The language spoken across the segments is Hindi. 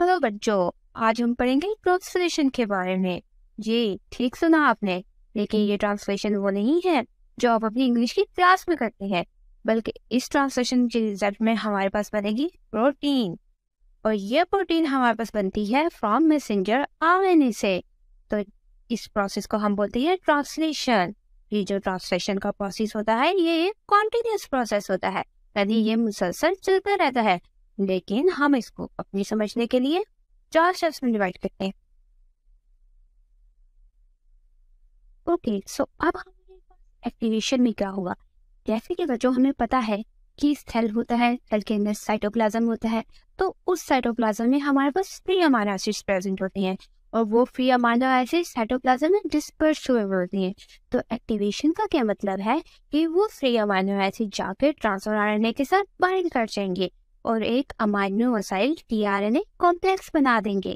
हेलो बच्चों आज हम पढ़ेंगे ट्रांसलेशन के बारे में जी ठीक सुना आपने लेकिन ये ट्रांसलेशन वो नहीं है जो आप अपनी इंग्लिश की क्लास में करते हैं बल्कि इस ट्रांसलेशन के रिजल्ट में हमारे पास बनेगी प्रोटीन और ये प्रोटीन हमारे पास बनती है फ्रॉम मैसेंजर आर से तो इस प्रोसेस को हम बोलते हैं ट्रांसलेशन ये जो ट्रांसलेशन का प्रोसेस होता है ये एक कॉन्टिन्यूस प्रोसेस होता है यानी ये हम्म। मुसलसल चलता रहता है लेकिन हम इसको अपनी समझने के लिए चार स्टेप्स में डिवाइड करते हैं ओके सो अब हमारे एक्टिवेशन में क्या होगा जैसे कि बच्चों हमें पता है कि सेल होता है सेल के अंदर साइटोप्लाज्म होता है तो उस साइटोप्लाज्म में हमारे पास फ्री अमाइनो एसिड्स प्रेजेंट होते हैं और वो फ्री अमाइनो एसिड साइटोप्लाज्म में डिस्पर्स हुए होते हैं तो एक्टिवेशन का क्या मतलब है कि वो फ्री अमाइनो एसिड जाकर ट्रांसफर आरएनए के साथ बाइंड कर जाएंगे और एक अमाइनो असाइल टीआरएनए कॉम्प्लेक्स बना देंगे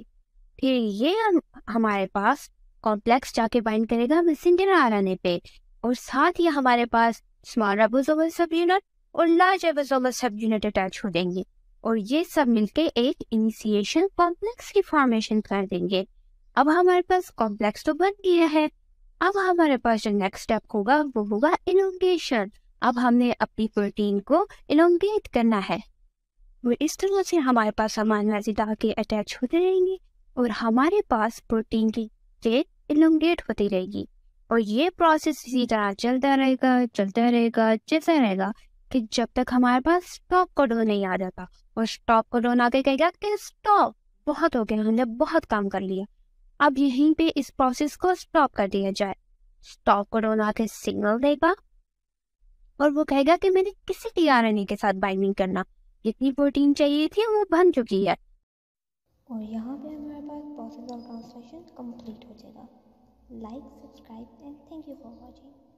फिर ये हम, हमारे पास कॉम्प्लेक्स जाके बाइंड करेगा मैसेंजर आरएनए पे और साथ ही हमारे पास स्मॉल सब यूनिट और large ribosomal subunit attach हो देंगे और ये सब मिलके एक इनिशिएशन कॉम्प्लेक्स की फॉर्मेशन कर देंगे अब हमारे पास कॉम्प्लेक्स तो बन गया है अब हमारे पास जो नेक्स्ट स्टेप होगा वो होगा इलोंगेशन अब हमने अपनी प्रोटीन को इलोंगेट करना है और इस तरह से हमारे पास अमाइनो एसिड आके अटैच होते रहेंगे और हमारे पास प्रोटीन की चेन इलोंगेट होती रहेगी और ये प्रोसेस इसी तरह चलता रहेगा चलता रहेगा चलता रहेगा कि जब तक हमारे पास स्टॉप कोडोन नहीं आ जाता और स्टॉप कोडोन आके कहेगा कि स्टॉप बहुत हो गया हमने बहुत काम कर लिया अब यहीं पे इस प्रोसेस को स्टॉप कर दिया जाए स्टॉप कोडोन आके सिग्नल देगा और वो कहेगा कि मैंने किसी टी के साथ बाइंडिंग करना जितनी प्रोटीन चाहिए थी वो बन चुकी है और यहाँ पे हमारे पास प्रोसेस और ट्रांसलेशन कंप्लीट हो जाएगा like subscribe and thank you for watching